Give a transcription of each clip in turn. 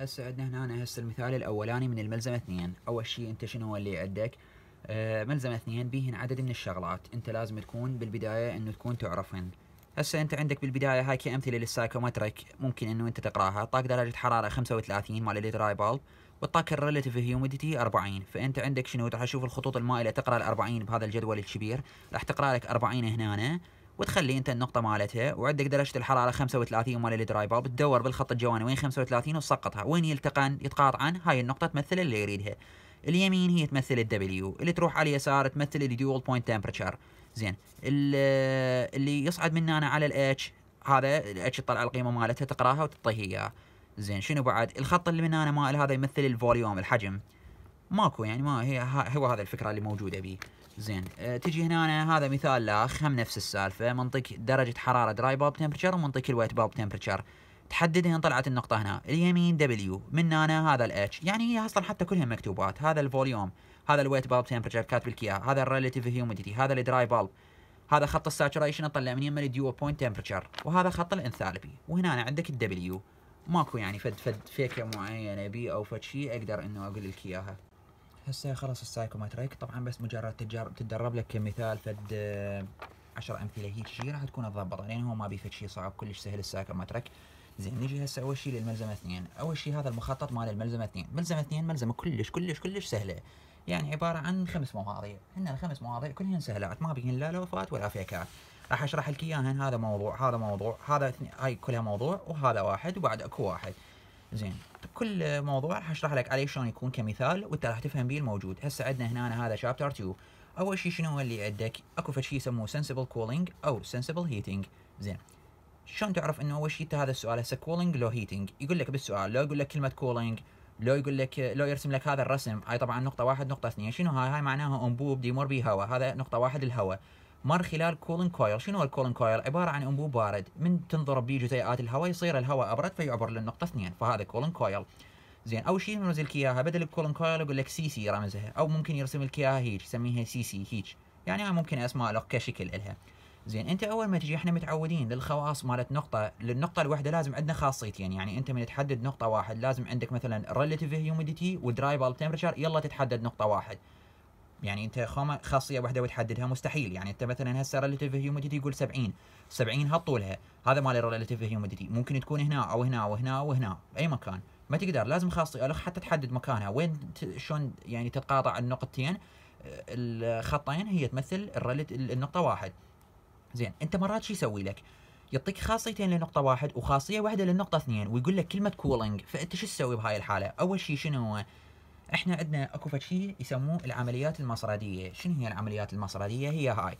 هسه عندنا هنا هسه المثال الاولاني من الملزمه اثنين اول شيء انت شنو اللي عندك آه ملزمه اثنين بيهن عدد من الشغلات انت لازم تكون بالبدايه انه تكون تعرفهن هسه انت عندك بالبدايه هاي كامثله للسايكومتريك ممكن انه انت تقراها طاق درجه حراره 35 مال الدراي بالب واعطاك الريلاتيف هيوميديتي 40 فانت عندك شنو راح تشوف الخطوط المائله تقرا ال 40 بهذا الجدول الكبير راح تقرا لك 40 هنا وتخلي انت النقطه مالتها وعندك درجه الحراره 35 مال الدراي بار بتدور بالخط الجواني وين 35 وتسقطها وين يلتقن يتقاطعن هاي النقطه تمثل اللي يريدها اليمين هي تمثل الدبليو اللي تروح على اليسار تمثل الديول بوينت تمبرتشر زين اللي يصعد من هنا على الاتش هذا الاتش تطلع القيمه مالتها تقراها وتعطيه اياها زين شنو بعد الخط اللي من هنا مال هذا يمثل الفوليوم الحجم ماكو يعني ما هي هو هذا الفكره اللي موجوده بيه زين أه تجي هنا أنا هذا مثال لاخ هم نفس السالفه منطق درجه حراره دراي باب تمبرتشر ومنطق الويت باب تمبرتشر تحدد هنا طلعت النقطه هنا اليمين دبليو من هنا هذا الاتش يعني هي اصلا حتى كلها مكتوبات هذا الفوليوم هذا الويت باب تمبرتشر كاتب لك اياه هذا الريليتيف هيوميديتي هذا الدراي بالب هذا خط الساتوريشن اطلع من يمه الديو بوينت تمبرتشر وهذا خط الانثالبي وهنا أنا عندك الدبليو ماكو يعني فد فد فيكه معينه بي او فد شيء اقدر انه اقول لك اياها هسه خلص السايكوماتريك طبعا بس مجرد تتدرب لك كمثال فد 10 آه، امثله هيك شي راح تكون تضبط لان يعني هو ما بيفد شي صعب كلش سهل السايكوماتريك زين نجي هسه اول شيء للملزمه اثنين اول شيء هذا المخطط مال الملزمه اثنين ملزمه اثنين ملزمه كلش كلش كلش سهله يعني عباره عن خمس مواضيع هن الخمس مواضيع كلهن سهلات ما بيهن لا لوفات ولا فيكات راح اشرح لك اياهن هذا موضوع هذا موضوع هذا هاي كلها موضوع وهذا واحد وبعد اكو واحد زين كل موضوع اشرح لك عليه شلون يكون كمثال وانت راح تفهم بيه الموجود هسه عندنا هنا هذا شابتر 2 اول شيء شنو اللي عندك اكو فد شيء يسموه سنسبل كولينج او سنسبل هيتنج زين شلون تعرف انه اول شيء هذا السؤال هسه كولينج لو هيتنج يقول لك بالسؤال لو يقول لك كلمه كولينج لو يقول لك لو يرسم لك هذا الرسم هاي طبعا نقطة واحد نقطة اثنين شنو هاي هاي معناها انبوب ديمر به هواء هذا نقطة واحد الهواء مر خلال كولن كويل شنو هو الكولن كويل عباره عن انبوب بارد من تنضرب به جزيئات الهواء يصير الهواء ابرد فيعبر للنقطه اثنين فهذا كولن كويل زين اول شيء يرمز لك اياها بدل الكولن كويل يقول لك سي سي رمزها او ممكن يرسم لك اياها هيج يسميها سي سي هيج يعني هاي ممكن اسماء لك كشكل الها زين انت اول ما تجي احنا متعودين للخواص مالت نقطه للنقطه الواحده لازم عندنا خاصيتين يعني انت من تحدد نقطه واحد لازم عندك مثلا relative humidity ودراي بالب temperature يلا تتحدد نقطه واحد يعني انت خاصيه واحده وتحددها مستحيل يعني انت مثلا هسه ريلاتيف هيوميديتي يقول 70 70 هالطولها هذا مال الريلاتيف هيوميديتي ممكن تكون هنا او هنا او هنا او هنا اي مكان ما تقدر لازم خاصيه الخ حتى تحدد مكانها وين شلون يعني تتقاطع النقطتين آه، الخطين هي تمثل النقطه واحد زين انت مرات شو يسوي لك؟ يعطيك خاصيتين لنقطه واحد وخاصيه واحده للنقطه اثنين ويقول لك كلمه كولينج فانت شو تسوي بهاي الحاله؟ اول شيء شنو هو؟ احنا عندنا اكو شيء يسموه العمليات المصرديه شنو هي العمليات المصرديه هي هاي.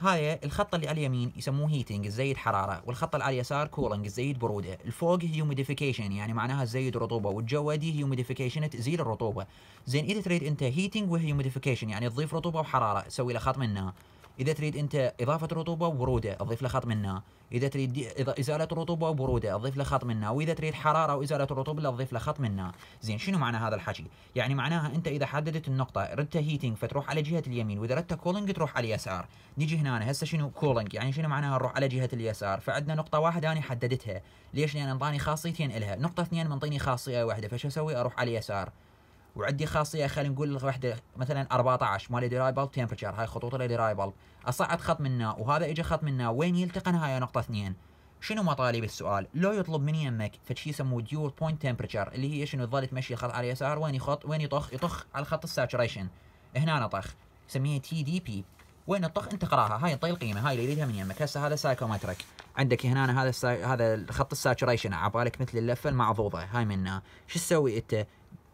هاي الخط اللي على اليمين يسموه هيتنج تزيد حراره، والخط اللي على اليسار كولنج تزيد بروده، الفوق هيوميديفيكيشن يعني معناها تزيد رطوبه، والجو دي هيوميديفيكيشن تزيل الرطوبه. زين اذا تريد انت هيتنج وهيوميديفيكيشن يعني تضيف رطوبه وحراره، تسوي له خط منها. اذا تريد انت اضافه رطوبه وبروده تضيف له خط منها اذا تريد ازاله رطوبه وبروده تضيف له خط منها واذا تريد حراره وازاله رطوبه تضيف له خط منها زين شنو معنى هذا الحكي يعني معناها انت اذا حددت النقطه ردت هيتنج فتروح على جهه اليمين واذا ردت كولينج تروح على اليسار نيجي هنا هسه شنو كولينج يعني شنو معناها نروح على جهه اليسار فعندنا نقطه واحده انا حددتها ليش لان انطاني خاصيتين لها نقطه اثنين منطيني خاصيه واحده فشو اسوي اروح على اليسار وعندي خاصيه خلينا نقول الوحدة مثلا 14 مالي ديرايبل تمبرتشر هاي خطوط الديرايبل اصعد خط منا وهذا اجى خط منا وين يلتقن هاي نقطه اثنين شنو مطالب السؤال؟ لو يطلب من يمك فشي يسموه ديور بوينت تمبرتشر اللي هي شنو تظل تمشي الخط على اليسار وين يخط وين يطخ يطخ على الخط الساتوريشن هنا طخ يسميه تي دي بي وين الطخ انت قراها هاي انطي القيمه هاي اللي يريدها من يمك هسه هذا سايكومترك عندك هنا هذا السا... هذا الخط الساتوريشن على بالك مثل اللفه المعضوضه هاي منا شو تسوي انت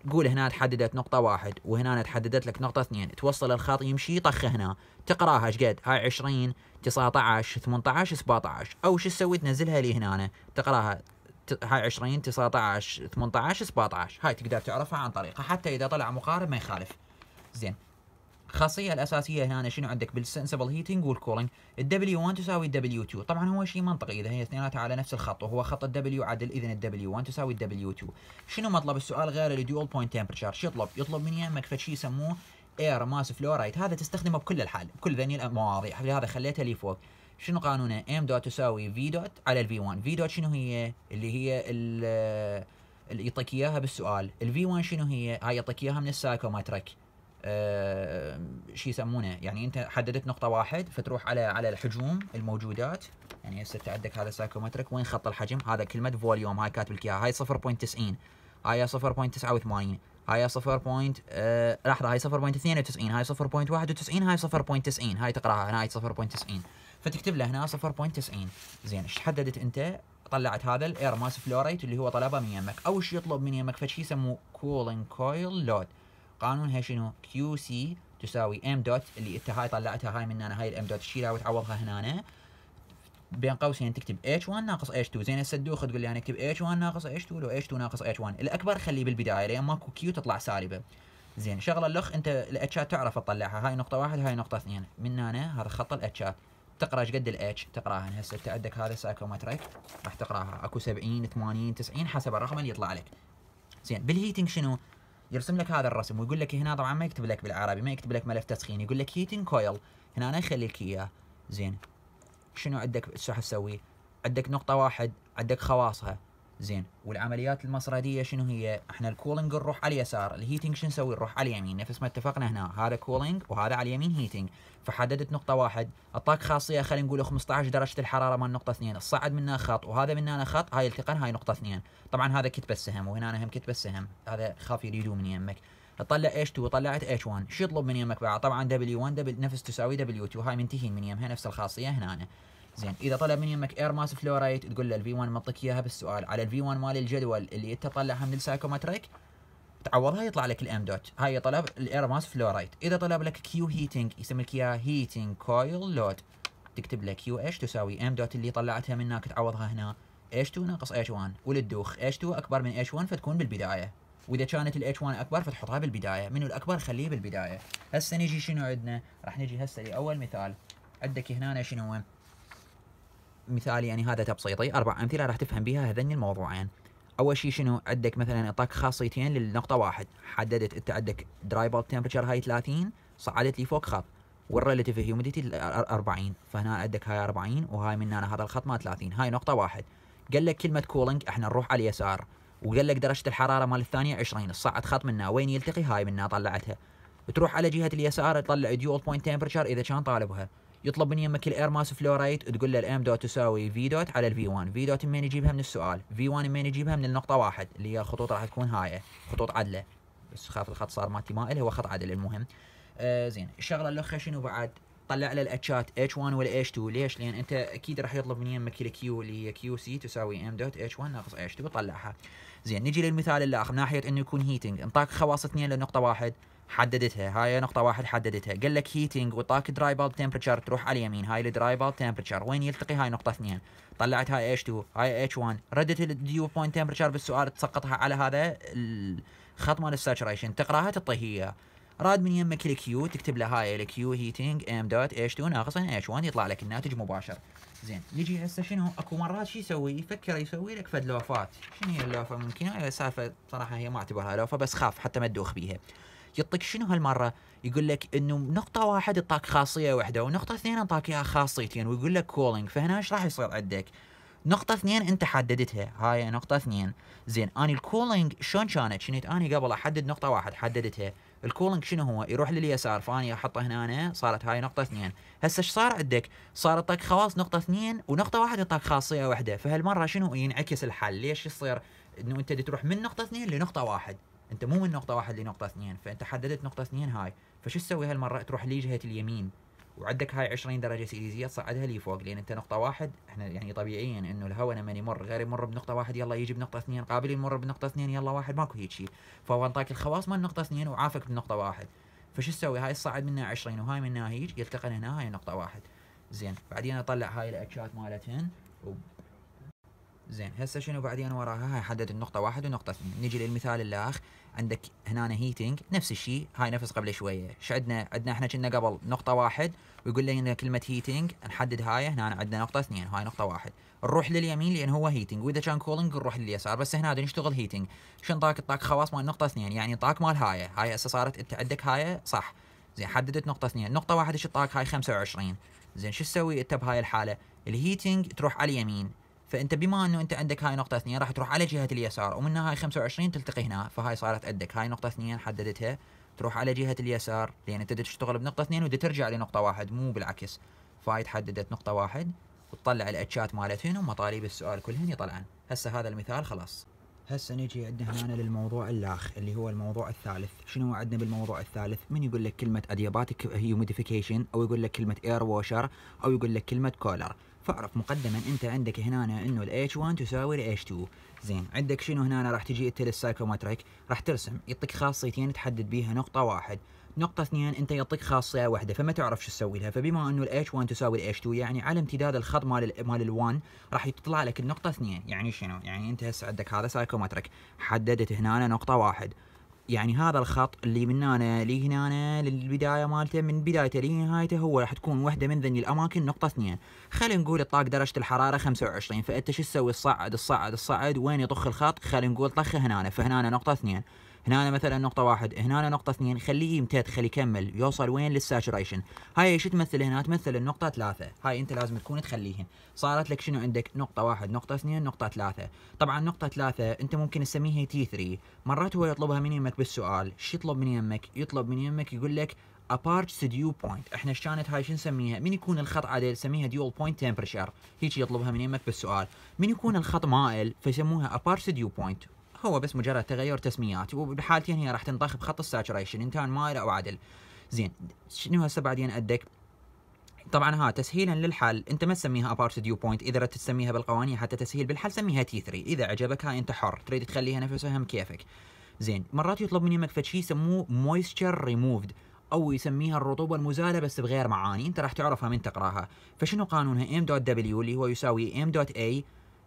تقول هنا تحددت نقطة واحد وهنا تحددت لك نقطة اثنين توصل الخط يمشي طخ هنا تقراها ايش قد هاي 20 19 18 17 او شو تسوي تنزلها لي هنا تقراها هاي 20 19 18 17 هاي تقدر تعرفها عن طريقها حتى اذا طلع مقارب ما يخالف زين الخاصيه الاساسيه هنا شنو عندك بالسنسبل هيتنج والكولينج الدبليو 1 تساوي الدبليو 2 طبعا هو شيء منطقي اذا هي اثنيناتها على نفس الخط وهو خط الدبليو عدل اذا الدبليو 1 تساوي الدبليو 2 شنو مطلب السؤال غير الديول بوينت تمبرشر شو يطلب يطلب من يمك فشي يسموه اير ماس فلورايد هذا تستخدمه بكل الحال بكل ذني المواضيع لهذا خليته لي فوق شنو قانونه ام دوت تساوي في دوت على الفي 1 في دوت شنو هي اللي هي اللي يعطيك اياها بالسؤال الفي 1 شنو هي هاي يعطيك اياها من السايكوماتريك آه، شو يسمونه يعني انت حددت نقطه واحد فتروح على على الحجوم الموجودات يعني هسه انت عندك هذا سايكومترك وين خط الحجم هذا كلمه فوليوم هاي كاتب لك اياها هاي 0.90 هاي 0.89 هاي 0. آه لحظه هاي 0.92 هاي 0.91 هاي 0.90 هاي تقراها هنا هاي 0.90 فتكتب له هنا 0.90 زين ايش حددت انت طلعت هذا الاير ماس فلوريت اللي هو طلبه من يمك او ايش يطلب من يمك فشي يسموه كولينج كويل لود قانونها شنو كيو سي تساوي ام دوت اللي انت هاي طلعتها هاي من هنا هاي الام دوت تشيلها وتعوضها هنا بين قوسين تكتب H1 ناقص H2 زين هسه تدوخ تقول لي انا اكتب H1 ناقص H2 لو H2 ناقص H1 الاكبر خليه بالبدايه لان ماكو كيو تطلع سالبه زين شغله اللخ انت الاتشات تعرف تطلعها هاي نقطه واحد هاي نقطه اثنين من هنا هذا خط الاتشات تقرا ايش قد الاتش تقراها هسه انت عندك هذا سايكومتريك راح تقراها اكو 70 80 90 حسب الرقم اللي يطلع لك زين بالهيتنج شنو يرسم لك هذا الرسم ويقول لك هنا طبعا ما يكتب لك بالعربي ما يكتب لك ملف تسخين يقول لك هيتن كويل هنا انا يخلي لك اياه زين شنو عندك شو حتسوي؟ عندك نقطة واحد عندك خواصها زين والعمليات المصرديه شنو هي؟ احنا الكولينج نروح على اليسار، الهيتنج شو نسوي؟ نروح على اليمين نفس ما اتفقنا هنا، هذا كولينج وهذا على اليمين هيتنج، فحددت نقطه واحد، اعطاك خاصيه خلينا نقول 15 درجه الحراره مال نقطه اثنين، الصعد منها خط وهذا منها خط، هاي التقن هاي نقطه اثنين، طبعا هذا كتب السهم وهنا أنا هم كتب السهم، هذا خاف يريدوه من يمك. طلع H2 وطلعت H1 شو يطلب من يمك بعد طبعا W1 دبل نفس تساوي W2 هاي منتهين من يمها نفس الخاصية هنا أنا. زين اذا طلب من يمك اير ماس فلو تقول له الفي 1 منطق اياها بالسؤال على الفي 1 مال الجدول اللي انت تطلعها من السايكومتريك تعوضها يطلع لك الام دوت هاي طلب الاير ماس فلو اذا طلب لك كيو هيتنج يسمي لك اياها هيتنج كويل لود تكتب له كيو اتش تساوي ام دوت اللي طلعتها من هناك تعوضها هنا اتش 2 ناقص اتش 1 وللدوخ اتش 2 اكبر من اتش 1 فتكون بالبدايه واذا كانت الاتش 1 اكبر فتحطها بالبدايه منو الاكبر خليه بالبدايه هسه نجي شنو عندنا راح نجي هسه لاول مثال عندك هنا شنو مثال يعني هذا تبسيطي أربع أمثلة راح تفهم بها هذين الموضوعين أول شيء شنو عندك مثلا أعطاك خاصيتين للنقطة واحد حددت أنت عندك دراي بولب تمبرتشر هاي 30 صعدت لي فوق خط والريلاتيف هيوميديتي 40 فهنا عندك هاي 40 وهاي من هنا هذا الخط ما 30 هاي نقطة واحد قال لك كلمة كولينج احنا نروح على اليسار وقال لك درجة الحرارة مال الثانية 20 صعد خط منها وين يلتقي هاي منها طلعتها تروح على جهة اليسار تطلع ديول بوينت تمبرتشر إذا كان طالبها يطلب مني يمك الاير ماس فلورايت تقول له الام دوت تساوي في دوت على الفي 1 في دوت منين يجيبها من السؤال في 1 منين يجيبها من النقطه واحد اللي هي خطوط راح تكون هاي خطوط عدله بس خاف الخط صار مالتي مائل هو خط عدل المهم آه زين الشغله الاخرى شنو بعد طلع له الاتشات اتش 1 والاتش 2 ليش؟ لان انت اكيد راح يطلب مني يمك الكيو اللي هي كيو سي تساوي ام دوت اتش 1 ناقص اتش 2 طلعها. زين نجي للمثال الاخر ناحيه انه يكون هيتنج انطاك خواص 2 للنقطه واحد حددتها هاي نقطة واحد حددتها قال لك هيتنج وطاك دراي بالب تمبرتشر تروح على اليمين هاي الدراي بالب تمبرتشر وين يلتقي هاي نقطة اثنين طلعت هاي اتش 2 هاي اتش 1 ردت الديو بوينت تمبرتشر بالسؤال تسقطها على هذا الخط مال الساتوريشن تقراها تعطيه راد من يمك الكيو تكتب له هاي الكيو هيتنج ام دوت اتش 2 ناقص اتش 1 يطلع لك الناتج مباشر زين يجي هسه شنو اكو مرات شو يسوي يفكر يسوي لك فد لوفات شنو هي اللوفه ممكن هاي السالفه صراحه هي ما اعتبرها لوفه بس خاف حتى ما تدوخ بيها يعطيك شنو هالمره يقول لك انه نقطه واحد اعطاك خاصيه واحده ونقطه اثنين اعطاك اياها خاصيتين ويقول لك كولينج فهنا ايش راح يصير عندك نقطة اثنين انت حددتها هاي نقطة اثنين زين اني الكولينج شلون كانت شنيت اني قبل احدد نقطة واحد حددتها الكولينج شنو هو يروح لليسار فاني احطه هنا أنا صارت هاي نقطة اثنين هسه ايش صار عندك صار اعطاك خواص نقطة اثنين ونقطة واحد اعطاك خاصية واحدة فهالمرة شنو ينعكس الحل ليش يصير انه انت تروح من نقطة اثنين لنقطة واحد انت مو من نقطه واحد لنقطه اثنين فانت حددت نقطه اثنين هاي فشو تسوي هالمره تروح لي جهه اليمين وعندك هاي 20 درجه سيليزيه تصعدها لي فوق لان انت نقطه واحد احنا يعني طبيعيا انه الهواء لما يمر غير يمر بنقطه واحد يلا يجي بنقطه اثنين قابل يمر بنقطه اثنين يلا واحد ماكو هيك شيء فهو انطاك الخواص مال نقطه اثنين وعافك بنقطه واحد فشو تسوي هاي تصعد منها 20 وهاي منها هيج يلتقن هنا هاي نقطه واحد زين بعدين اطلع هاي الاكشات مالتهن زين هسه شنو بعدين وراها هاي حدد النقطة واحد ونقطة اثنين نجي للمثال الاخ عندك هنا هيتنج نفس الشيء هاي نفس قبل شوية ايش عندنا عندنا احنا كنا قبل نقطة واحد ويقول لنا كلمة هيتنج نحدد هاي هنا عندنا نقطة اثنين هاي نقطة واحد نروح لليمين لان هو هيتنج واذا كان كولينج نروح لليسار بس هنا نشتغل هيتنج شنو طاق الطاق خواص مال نقطة اثنين يعني طاق مال هاي هاي هسه صارت انت عندك هاي صح زين حددت نقطة اثنين نقطة واحد ايش الطاق هاي 25 زين شو تسوي انت بهاي الحالة الهيتنج تروح على اليمين فانت بما انه انت عندك هاي نقطه اثنين راح تروح على جهه اليسار ومنها هاي 25 تلتقي هنا فهاي صارت عندك هاي نقطه اثنين حددتها تروح على جهه اليسار لان انت تشتغل بنقطه اثنين ودي ترجع لنقطه واحد مو بالعكس فهاي تحددت نقطه واحد وتطلع الاتشات مالتهن ومطالب السؤال كلهن يطلعن هسه هذا المثال خلاص هسه نجي عندنا هنا للموضوع الاخ اللي هو الموضوع الثالث شنو عندنا بالموضوع الثالث من يقول لك كلمه ادياباتك هيوميديفيكيشن او يقول لك كلمه اير ووشر او يقول لك كلمه كولر فاعرف مقدما انت عندك هنا انه ال H1 تساوي ال H2 زين عندك شنو هنا راح تجي انت السايكومتريك راح ترسم يعطيك خاصيتين تحدد بيها نقطة واحد نقطة اثنين انت يعطيك خاصية واحدة فما تعرف شو تسوي لها فبما انه ال H1 تساوي ال H2 يعني على امتداد الخط مال مال ال 1 راح يطلع لك النقطة اثنين يعني شنو؟ يعني انت هسه عندك هذا سايكومتريك حددت هنا نقطة واحد يعني هذا الخط اللي من هنا لهنا للبدايه مالته من بدايته لنهايته هو راح تكون واحده من ذني الاماكن نقطه اثنين خلينا نقول الطاق درجه الحراره 25 فانت شو تسوي تصعد تصعد تصعد وين يطخ الخط خلينا نقول طخه هنا فهنا نقطه اثنين هنا مثلا نقطه واحد هنا نقطه اثنين خليه يمتد خليه يكمل يوصل وين للساتوريشن هاي شو تمثل هنا تمثل النقطه ثلاثه هاي انت لازم تكون تخليهن صارت لك شنو عندك نقطه واحد نقطه اثنين نقطه ثلاثه طبعا نقطه ثلاثه انت ممكن تسميها تي 3 مرات هو يطلبها من يمك بالسؤال شو يطلب من يمك يطلب من يمك يقول لك apart dew point احنا ايش كانت هاي شو نسميها من يكون الخط عادل نسميها ديول بوينت temperature هيك يطلبها من يمك بالسؤال من يكون الخط مائل فيسموها apart dew point هو بس مجرد تغير تسميات وبحالتي هي راح تنطخ بخط الساتوريشن ان كان مايل او عدل زين شنو هسه بعدين عندك طبعا ها تسهيلا للحل انت ما تسميها ابارت ديو بوينت اذا ردت تسميها بالقوانين حتى تسهيل بالحل سميها تي 3 اذا عجبك هاي انت حر تريد تخليها نفسها هم كيفك زين مرات يطلب من يمك فشي يسموه مويستشر ريموفد او يسميها الرطوبه المزاله بس بغير معاني انت راح تعرفها من تقراها فشنو قانونها ام دوت دبليو اللي هو يساوي ام دوت اي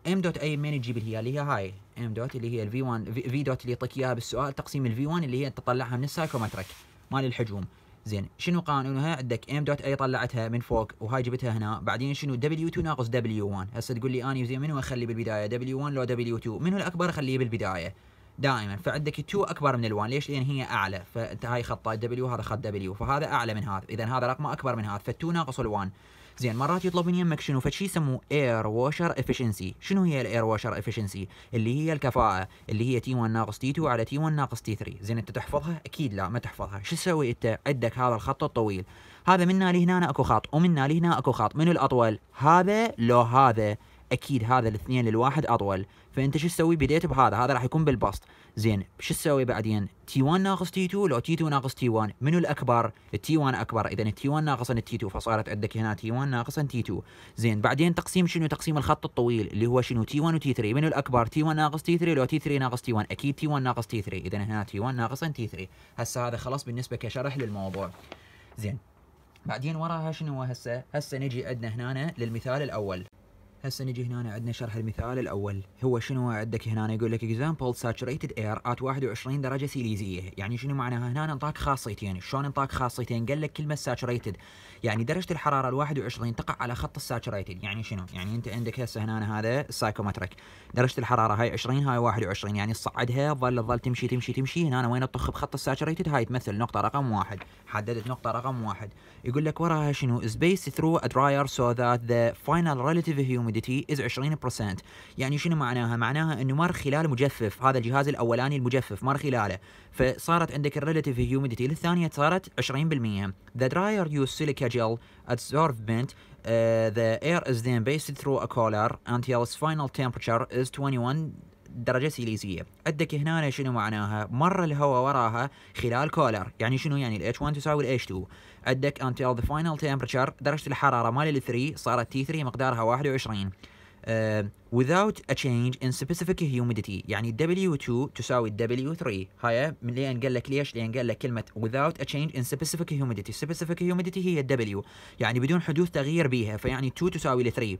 ام دوت اي منين تجيب هي اللي هي هاي ام دوت اللي هي الفي 1 في دوت اللي يعطيك اياها بالسؤال تقسيم الفي 1 اللي هي تطلعها من السايكومترك مال الحجوم زين شنو قانونها عندك ام دوت اي طلعتها من فوق وهاي جبتها هنا بعدين شنو دبليو 2 ناقص دبليو 1 هسه تقول لي اني زين منو اخلي بالبدايه دبليو 1 لو دبليو 2 منو الاكبر اخليه بالبدايه دائما فعندك 2 اكبر من ال1 ليش؟ لان هي اعلى فانت هاي خط دبليو هذا خط دبليو فهذا اعلى من هذا اذا هذا رقمه اكبر من هذا فال2 ناقص ال1 زين مرات يطلب من يمك شنو فشي يسموه اير واشر افشنسي شنو هي الاير واشر افشنسي اللي هي الكفاءه اللي هي تي 1 ناقص تي 2 على تي 1 ناقص تي 3 زين انت تحفظها اكيد لا ما تحفظها شو تسوي انت عندك هذا الخط الطويل هذا منا لهنا اكو خط ومنا لهنا اكو خط من الاطول هذا لو هذا اكيد هذا الاثنين للواحد اطول فانت شو تسوي بديت بهذا هذا راح يكون بالبسط زين شو تسوي بعدين تي 1 ناقص تي 2 لو تي 2 ناقص تي 1 منو الاكبر التي 1 اكبر اذا التي 1 ناقصا التي 2 فصارت عندك هنا تي 1 ناقصا تي 2 زين بعدين تقسيم شنو تقسيم الخط الطويل اللي هو شنو تي 1 وتي 3 منو الاكبر تي 1 ناقص تي 3 لو تي 3 ناقص تي 1 اكيد تي 1 ناقص تي 3 اذا هنا تي 1 ناقصا تي 3 هسه هذا خلاص بالنسبه كشرح للموضوع زين بعدين وراها شنو هسه هسه نجي عندنا هنا للمثال الاول هسه نجي هنا عندنا شرح المثال الاول هو شنو عندك هنا يقول لك example saturated air at 21 درجه سيليزيه يعني شنو معناها هنا انطاك خاصيتين شلون انطاك خاصيتين قال لك كلمه saturated يعني درجه الحراره ال 21 تقع على خط الساتوريتد يعني شنو يعني انت عندك هسه هنا هذا السايكومتريك درجه الحراره هاي 20 هاي 21 يعني تصعدها تظل تظل تمشي تمشي تمشي هنا وين تطخ بخط الساتوريتد هاي تمثل نقطه رقم واحد حددت نقطه رقم واحد يقول لك وراها شنو space through a dryer so that the final relative humidity humidity از 20% يعني شنو معناها معناها انه مر خلال مجفف هذا الجهاز الاولاني المجفف مر خلاله فصارت عندك الريلاتيف هيوميديتي للثانيه صارت 20% the dryer used silica gel adsorbent Uh, the air is then based through a collar until its final temperature is 21 درجة سيليزية عندك هنا شنو معناها مر الهواء وراها خلال كولر يعني شنو يعني ال H1 تساوي ال H2 عندك until the final temperature درجه الحراره مال ال 3 صارت تي 3 مقدارها 21 uh, without a change in specific humidity يعني W2 تساوي W3 هاي من لين قال لك ليش لين قال لك كلمة without a change in specific humidity specific humidity هي W يعني بدون حدوث تغيير بيها فيعني 2 تساوي ل 3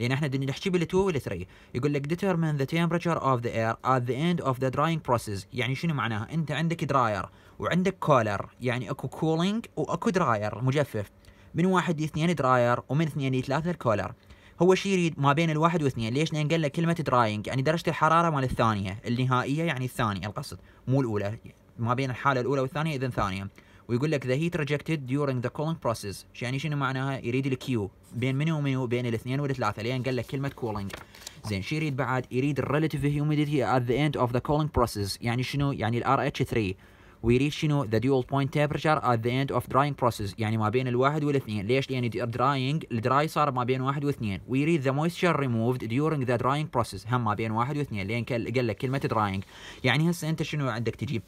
لان احنا بدنا نحكي بال2 وال3 يقول لك determine the temperature of the air at the end of the drying process يعني شنو معناها انت عندك دراير وعندك كولر يعني اكو كولينج واكو دراير مجفف من واحد لاثنين دراير ومن اثنين لثلاثه الكولر هو شيء يريد ما بين الواحد واثنين ليش لان قال لك كلمه دراينج يعني درجه الحراره مال الثانيه النهائيه يعني الثانيه القصد مو الاولى ما بين الحاله الاولى والثانيه اذا ثانيه ويقول لك ذا هيت ريجكتد ديورينج ذا كولينج بروسيس يعني شنو معناها يريد الكيو بين منو ومنو بين الاثنين والثلاثه لين قال لك كلمه كولينج زين شو يريد بعد يريد relative هيوميديتي ات ذا اند اوف ذا كولينج بروسيس يعني شنو يعني الار اتش 3 ويريد شنو ذا ديول بوينت تمبرتشر ات ذا اند اوف دراينج بروسيس يعني ما بين الواحد والاثنين ليش؟ لان يعني drying الدراي صار ما بين واحد واثنين ويريد ذا مويستشر ريموفد during ذا دراينج بروسيس هم ما بين واحد واثنين لين قال لك كلمه دراينج يعني هسه انت شنو عندك تجيب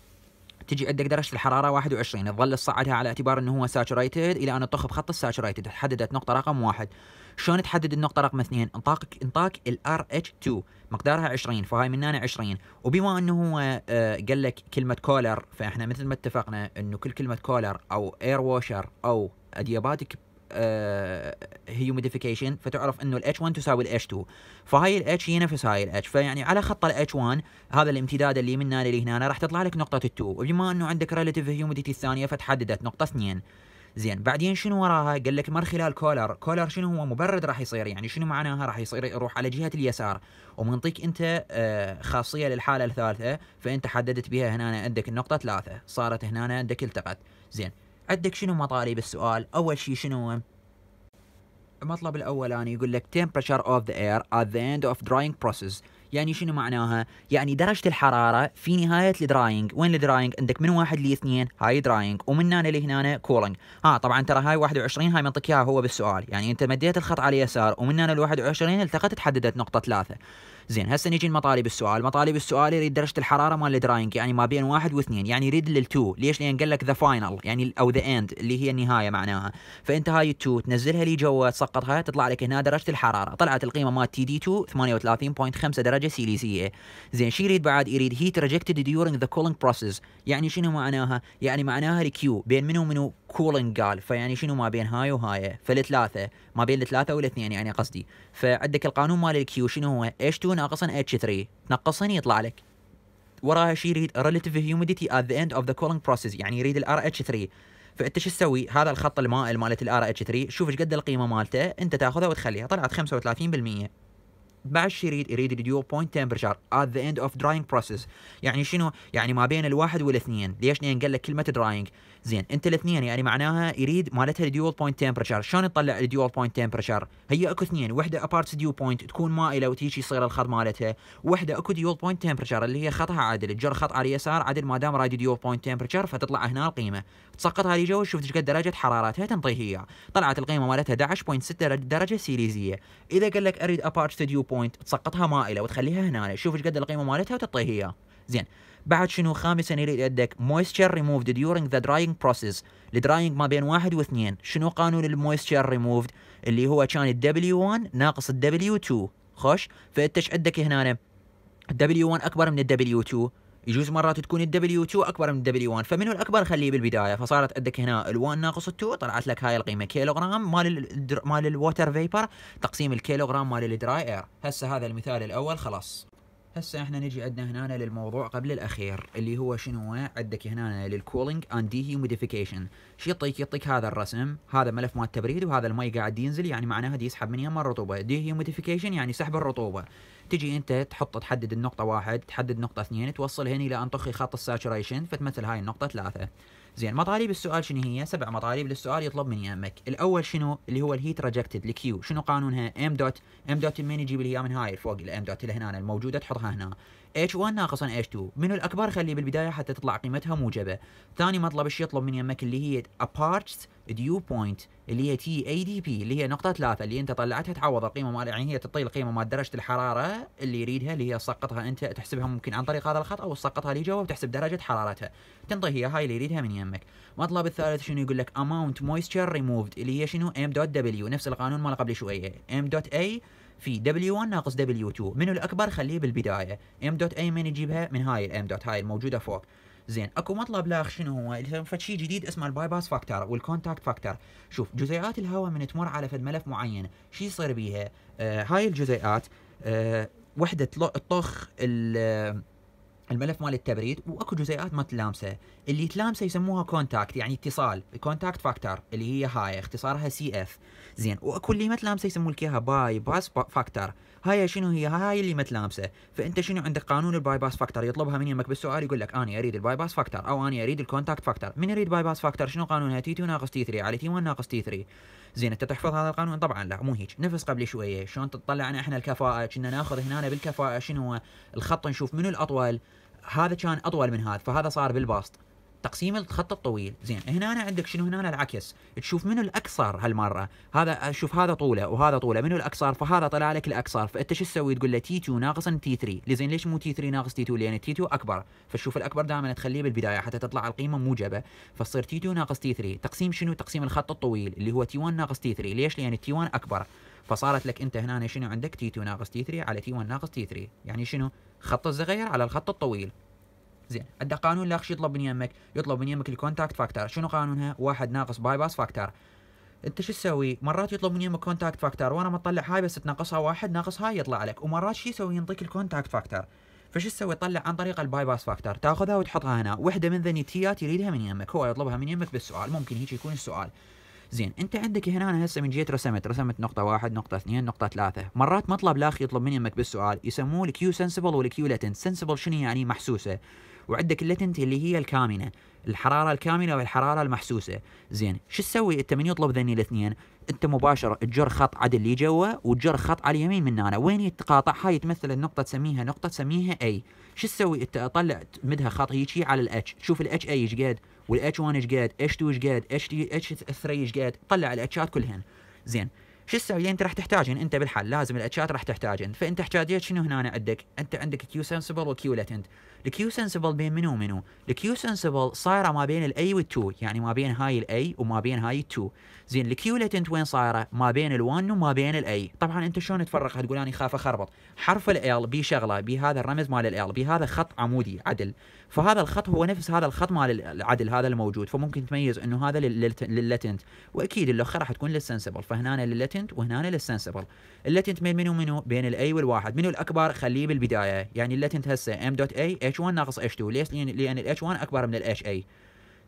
تجي عندك درجه الحراره 21 تظل تصعدها على اعتبار انه هو ساتشوريتد الى ان تطخ بخط الساتشوريتد تحددت نقطه رقم واحد شلون تحدد النقطه رقم اثنين انطاك انطاك الار اتش 2 مقدارها 20 فهاي من هنا 20 وبما انه هو آه، قال لك كلمه كولر فاحنا مثل ما اتفقنا انه كل كلمه كولر او اير واشر او اديباتيك هيوميديفيكيشن آه، فتعرف انه الاتش 1 تساوي الاتش 2 فهاي الاتش هي نفس هاي الاتش فيعني على خط الاتش 1 هذا الامتداد اللي من هنا لهنا راح تطلع لك نقطه ال2 وبما انه عندك ريلاتيف هيوميديتي الثانيه فتحددت نقطه 2 زين بعدين شنو وراها قال لك من خلال كولر كولر شنو هو مبرد راح يصير يعني شنو معناها راح يصير يروح على جهه اليسار ومنطيك انت آه، خاصيه للحاله الثالثه فانت حددت بها هنا عندك النقطه ثلاثه صارت هنا عندك التقت زين عندك شنو مطالب السؤال اول شيء شنو المطلب الاولاني يقول لك temperature of the air at the end of drying process يعني شنو معناها يعني درجة الحرارة في نهاية الدراينج وين الدراينج عندك من واحد لاثنين هاي دراينج ومن هنا لهنا كولينج ها آه، طبعا ترى هاي 21 هاي منطق اياها هو بالسؤال يعني انت مديت الخط على اليسار ومن هنا ل 21 التقت تحددت نقطة ثلاثة زين هسه نجي لمطالب السؤال مطالب السؤال يريد درجه الحراره مال الدراينج يعني ما بين واحد واثنين يعني يريد للتو ليش لان قال لك ذا فاينل يعني او ذا اند اللي هي النهايه معناها فانت هاي التو تنزلها لي جوا تسقطها تطلع لك هنا درجه الحراره طلعت القيمه مال تي دي 2 38.5 درجه سيليزيه زين شو يريد بعد يريد هيت ريجكتد ديورينج ذا كولينج بروسيس يعني شنو معناها يعني معناها الكيو بين منو منو كولينج قال فيعني شنو ما بين هاي وهاي فالثلاثه ما بين الثلاثه والاثنين يعني قصدي فعندك القانون مال الكيو شنو هو H2 ناقصا H3 تنقصن يطلع لك وراها شي يريد relative humidity at the end of the cooling process يعني يريد الار اتش 3 فانت شو تسوي هذا الخط المائل مالت الار اتش 3 شوف ايش قد القيمه مالته انت تاخذها وتخليها طلعت 35% بعد شو يريد يريد الديو بوينت تمبرشر ات ذا اند اوف دراينج بروسيس يعني شنو يعني ما بين الواحد والاثنين ليش لان قال لك كلمه دراينج زين انت الاثنين يعني معناها يريد مالتها الديول بوينت تمبرشر شلون يطلع الديول بوينت تمبرشر هي اكو اثنين وحده ابارت ديو بوينت تكون مائله وتيجي يصير الخط مالتها وحده اكو ديول بوينت تمبرشر اللي هي خطها عادل تجر خط على اليسار عادل ما دام رايد ديول بوينت تمبرشر فتطلع هنا القيمه تسقطها لجوا شوف ايش قد درجه حرارتها تنطيه هي طلعت القيمه مالتها 11.6 درجه سيليزيه اذا قال لك اريد ابارت ديو بوينت تسقطها مائله وتخليها هنا شوف ايش قد القيمه مالتها وتعطيه هي زين بعد شنو خامسا يريد عندك مويستشر ريموفد ديورينج ذا دراينج بروسيس الدراينج ما بين واحد واثنين شنو قانون المويستشر ريموفد اللي هو كان الدبليو 1 ناقص الدبليو 2 خوش فانت ايش عندك هنا الدبليو 1 اكبر من الدبليو 2 يجوز مرات تكون الدبليو 2 اكبر من الدبليو 1 فمنو الاكبر خليه بالبدايه فصارت عندك هنا ال1 ناقص ال2 طلعت لك هاي القيمه كيلوغرام مال الدر... مال الووتر فيبر تقسيم الكيلوغرام مال الدراي اير هسه هذا المثال الاول خلاص هسه احنا نجي عندنا هنا للموضوع قبل الاخير اللي هو شنو عندك هنا للكولينج اند دي هيوميديفيكيشن شي يعطيك يعطيك هذا الرسم هذا ملف مال التبريد وهذا المي قاعد ينزل يعني معناها دي يسحب من يمه الرطوبه دي هيوميديفيكيشن يعني سحب الرطوبه تجي انت تحط تحدد النقطه واحد تحدد نقطه اثنين توصل هني لان تخي خط الساتوريشن فتمثل هاي النقطه ثلاثه زين مطالب السؤال شنو هي سبع مطالب للسؤال يطلب من يمك الاول شنو اللي هو الهيت ريجكتد الكيو شنو قانونها ام دوت ام دوت من يجيب لي من هاي فوق الام دوت اللي هنا الموجوده تحطها هنا H1 ناقصا H2 منو الأكبر خليه بالبداية حتى تطلع قيمتها موجبة ثاني مطلب الشيء يطلب من يمك اللي هي apart ديو بوينت اللي هي تي اي دي بي اللي هي نقطة ثلاثة اللي أنت طلعتها تعوض القيمة مال يعني هي تعطي القيمة مال درجة الحرارة اللي يريدها اللي هي تسقطها أنت تحسبها ممكن عن طريق هذا الخط أو تسقطها اللي جوا وتحسب درجة حرارتها تنطي هي هاي اللي يريدها من يمك المطلب الثالث شنو يقول لك amount moisture removed اللي هي شنو M.W دوت دبليو نفس القانون مال قبل شوية M.A دوت في W1 ناقص W2 منو الاكبر خليه بالبدايه M دوت A من يجيبها من هاي الام دوت هاي الموجوده فوق زين اكو مطلب لاخ شنو هو فد شيء جديد اسمه الباي باس فاكتور والكونتاكت فاكتور شوف جزيئات الهواء من تمر على فد ملف معين شو يصير بيها آه هاي الجزيئات آه وحده تطخ الملف مال التبريد واكو جزيئات ما تلامسه اللي تلامسه يسموها كونتاكت يعني اتصال كونتاكت فاكتور اللي هي هاي اختصارها سي اف زين واكو اللي ما تلامسه يسمون لك اياها باي باس فاكتور هاي شنو هي هاي اللي متلامسه فانت شنو عندك قانون الباي باس فاكتور يطلبها من يمك بالسؤال يقول لك انا اريد الباي باس فاكتور او انا اريد الكونتاكت فاكتور من يريد باي باس فاكتور شنو قانونها تي 2 ناقص تي 3 على تي 1 ناقص تي 3 زين انت تحفظ هذا القانون طبعا لا مو هيك نفس قبل شويه شلون تطلعنا احنا الكفاءه كنا ناخذ هنا بالكفاءه شنو الخط نشوف منو الاطول هذا كان اطول من هذا فهذا صار بالباسط تقسيم الخط الطويل زين هنا أنا عندك شنو هنا أنا العكس تشوف منو الاقصر هالمره هذا شوف هذا طوله وهذا طوله منو الاقصر فهذا طلع لك الاقصر فانت شو تسوي تقول له تي 2 ناقص تي 3 زين ليش مو تي 3 ناقص تي 2 لان تي 2 اكبر فشوف الاكبر دائما تخليه بالبدايه حتى تطلع القيمه موجبه فتصير تي 2 ناقص تي 3 تقسيم شنو تقسيم الخط الطويل اللي هو تي 1 ناقص تي 3 ليش لان تي 1 اكبر فصارت لك انت هنا شنو عندك تي 2 ناقص تي 3 على تي 1 ناقص تي 3 يعني شنو خط الصغير على الخط الطويل زين عندنا قانون الاخ شو يطلب من يمك؟ يطلب من يمك الكونتاكت فاكتور، شنو قانونها؟ واحد ناقص باي باس فاكتور. انت شو تسوي؟ مرات يطلب من يمك كونتاكت فاكتور وانا اطلع هاي بس تناقصها واحد ناقص هاي يطلع لك، ومرات شو يسوي؟ ينطيك الكونتاكت فاكتور. فشو تسوي؟ تطلع عن طريق الباي باس فاكتور، تاخذها وتحطها هنا، وحده من تيات يريدها من يمك، هو يطلبها من يمك بالسؤال، ممكن هيك يكون السؤال. زين انت عندك هنا أنا هسه من جيت رسمت رسمت نقطه واحد نقطه اثنين نقطه ثلاثه مرات مطلب لاخ يطلب من يمك بالسؤال يسموه الكيو سنسبل والكيو لاتنت سنسبل شنو يعني محسوسه وعندك اللاتنت اللي هي الكامنه الحراره الكامنه والحراره المحسوسه زين شو تسوي انت من يطلب ذني الاثنين انت مباشره تجر خط عدل اللي جوا وتجر خط على اليمين من هنا وين يتقاطع هاي تمثل النقطه تسميها نقطه تسميها اي شو تسوي انت اطلع مدها خط هيجي على الاتش شوف الاتش اي ايش قد والاتش 1 ايش قد اتش 2 ايش قد اتش 3 ايش قد طلع الاتشات كلهن زين شو تسوي انت راح تحتاجين انت بالحال لازم الاتشات راح تحتاجين فانت احتياجيات شنو هنا عندك انت عندك كيو سنسبل وكيو لاتنت الكيو سنسبل بين منو ومنو الكيو سنسبل صايره ما بين الاي والتو يعني ما بين هاي الاي وما بين هاي التو زين الكيو الكيوليتنت وين صايره ما بين ال1 وما بين الاي طبعا انت شلون تفرقها تقول انا خاف اخربط حرف ال بي شغله بي هذا الرمز مال ال بي هذا خط عمودي عدل فهذا الخط هو نفس هذا الخط مال العدل هذا الموجود فممكن تميز انه هذا للتنت واكيد الاخر راح تكون للسنسبل فهنا للتنت وهنا للسنسبل الليتنت بين منو منو بين الاي والواحد منو الاكبر خليه بالبدايه يعني الليتنت هسه ام دوت اي اتش 1 ناقص اتش 2 ليش لان الاتش 1 اكبر من الاتش اي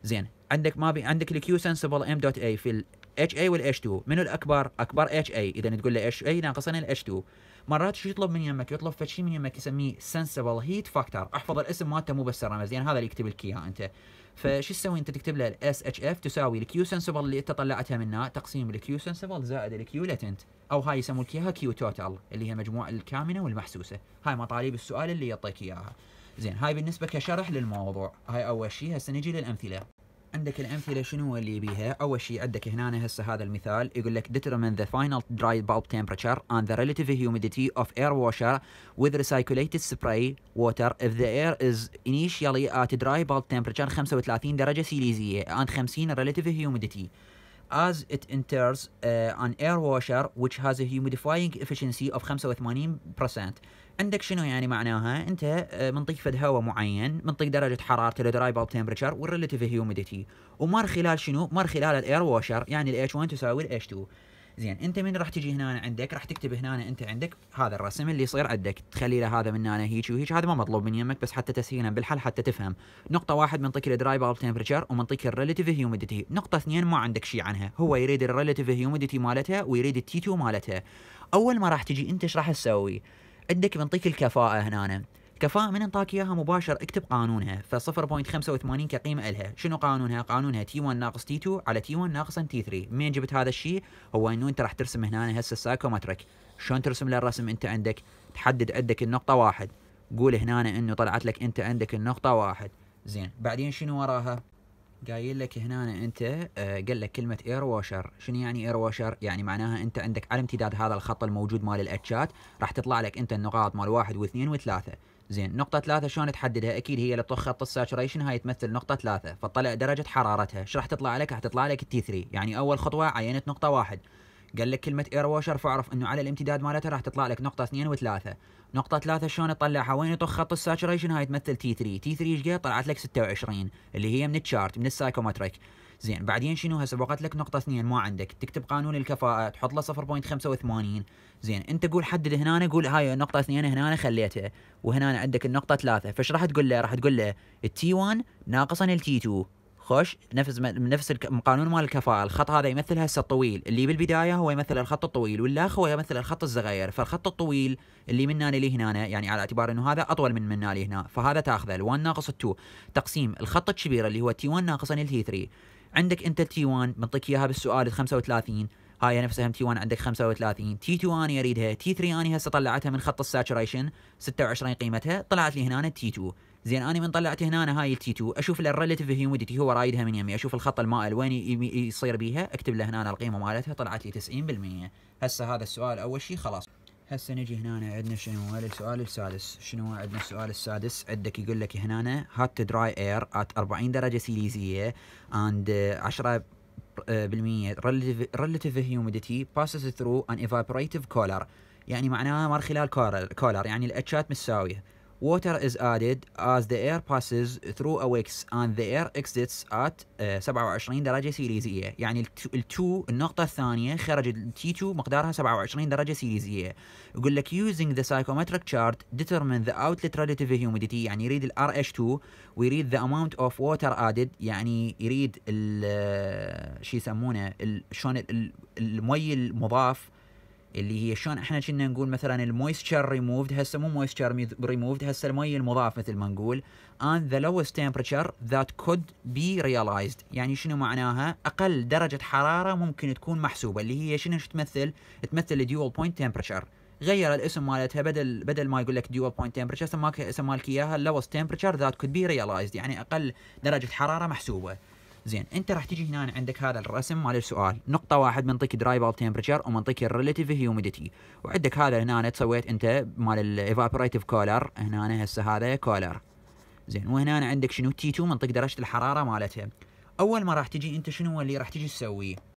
زين عندك ما بي عندك الكيو سنسبل ام دوت اي في اتش اي والاتش 2 منو الاكبر اكبر اتش اي اذا تقول له اتش اي ناقصين الاتش 2 مرات شو يطلب من يمك يطلب فشي من يمك يسميه سنسبل هيت فاكتور احفظ الاسم مالته مو بس الرمز يعني هذا اللي يكتب لك اياه انت فشو تسوي انت تكتب له الاس اتش اف تساوي الكيو سنسبل اللي انت طلعتها منه تقسيم الكيو سنسبل زائد الكيو لاتنت او هاي يسمون لك اياها كيو توتال اللي هي مجموع الكامنه والمحسوسه هاي مطالب السؤال اللي يعطيك اياها زين هاي بالنسبه كشرح للموضوع هاي اول شيء هسه نجي للامثله عندك الامثله شنو اللي بيها اول شيء عندك هنا هسه هذا المثال يقول لك determine the final dry bulb temperature and the relative humidity of air washer with recirculated spray water if the air is initially at dry bulb temperature 35 درجه سيليزيه and 50 relative humidity as it enters uh, an air washer which has a humidifying efficiency of 85% عندك شنو يعني معناها انت آه، منطق فد هواء معين منطق درجه حرارته الدراي باب تمبرتشر والريلاتيف هيوميديتي ومر خلال شنو مر خلال الاير واشر يعني الاتش 1 تساوي الاتش 2 زين انت من راح تجي هنا عندك راح تكتب هنا انت عندك هذا الرسم اللي يصير عندك تخلي له هذا من هنا هيك وهيك هذا ما مطلوب من يمك بس حتى تسهيلا بالحل حتى تفهم نقطه واحد منطقك الدراي باب تمبرتشر ومنطقك الريلاتيف هيوميديتي نقطه اثنين ما عندك شيء عنها هو يريد الريلاتيف هيوميديتي مالتها ويريد التي 2 مالتها اول ما راح تجي انت ايش راح تسوي عندك بنطيك الكفاءه هنا الكفاءة من انطاك اياها مباشر اكتب قانونها ف 0.85 كقيمة الها، شنو قانونها؟ قانونها تي 1 ناقص تي 2 على تي 1 ناقصا تي 3، منين جبت هذا الشيء؟ هو انه انت راح ترسم هنا هسه السايكومتريك شلون ترسم له الرسم انت عندك؟ تحدد عندك النقطة واحد، قول هنا انه طلعت لك انت عندك النقطة واحد، زين، بعدين شنو وراها؟ قايل لك هنا انت آه، قال لك كلمه اير واشر شنو يعني اير واشر يعني معناها انت عندك على امتداد هذا الخط الموجود مال الاتشات راح تطلع لك انت النقاط مال واحد واثنين وثلاثه زين نقطة ثلاثة شلون تحددها؟ أكيد هي اللي تطخ خط الساتوريشن هاي تمثل نقطة ثلاثة، فطلع درجة حرارتها، ايش راح تطلع لك؟ راح تطلع لك التي 3 يعني أول خطوة عينت نقطة واحد، قال لك كلمه اير واشر فاعرف انه على الامتداد مالتها راح تطلع لك نقطه 2 و3 نقطه 3 شلون تطلعها وين يطخ خط الساتوريشن هاي تمثل تي 3 تي 3 ايش قد طلعت لك 26 اللي هي من التشارت من السايكومتريك زين بعدين شنو هسه بقت لك نقطه 2 ما عندك تكتب قانون الكفاءه تحط له 0.85 زين انت قول حدد هنا قول هاي النقطه 2 هنا خليتها وهنا عندك النقطه 3 فايش راح تقول له راح تقول له التي 1 ناقصا التي 2 خوش نفس نفس القانون مال الكفاءه الخط هذا يمثل هسه الطويل اللي بالبدايه هو يمثل الخط الطويل والاخ هو يمثل الخط الصغير فالخط الطويل اللي من هنا لهنا يعني على اعتبار انه هذا اطول من من هنا لهنا فهذا تاخذه ال1 ناقص ال2 تقسيم الخط الكبير اللي هو تي 1 ناقصا ال 3 عندك انت التي 1 بنعطيك اياها بالسؤال 35 هاي نفسها تي 1 عندك 35 تي 2 انا اريدها تي 3 انا هسه طلعتها من خط الساتوريشن 26 قيمتها طلعت لي هنا تي 2 زين انا من طلعت هنا أنا هاي التي 2 اشوف الريلاتيف هيوميديتي هو رايدها من يمي اشوف الخط المائل وين يصير بيها اكتب له هنا القيمه مالتها طلعت لي 90% هسه هذا السؤال اول شيء خلاص هسه نجي هنا عندنا شنو السؤال السادس شنو عندنا السؤال السادس عندك يقول لك هنا هات دراي اير ات 40 درجه سيليزيه اند 10 بالمية relative humidity passes through an evaporative collar يعني معناها مر خلال كولر يعني الاتشات متساويه water is added as the air passes through a wax and the air exits at uh, 27 درجة سيليزية يعني ال2 النقطة الثانية خرجت t 2 مقدارها 27 درجة سيليزية يقول لك using the psychometric chart determine the outlet relative humidity يعني يريد ال RH2 ويريد the amount of water added يعني يريد ال شو يسمونه شلون المي المضاف اللي هي شلون احنا كنا نقول مثلا المويستشر ريموفد هسه مو مويستشر ريموفد هسه المي المضاف مثل ما نقول and the lowest temperature that could be realized يعني شنو معناها اقل درجه حراره ممكن تكون محسوبه اللي هي شنو تمثل تمثل ديول بوينت temperature غير الاسم مالتها بدل بدل ما يقول لك ديول بوينت تمبرتشر سماك سمالك اياها lowest temperature that could be realized يعني اقل درجه حراره محسوبه زين انت راح تجي هنا عندك هذا الرسم مال السؤال نقطه واحد منطقي بال تمبرتشر ومنطقي الريليتيف هيوميديتي وعندك هذا هنا أنا سويت انت مال الايفابوريتيف كولر هنا هسه هذا كولر زين وهنا عندك شنو تي 2 منطق درجه الحراره مالتها اول ما راح تجي انت شنو اللي راح تجي تسويه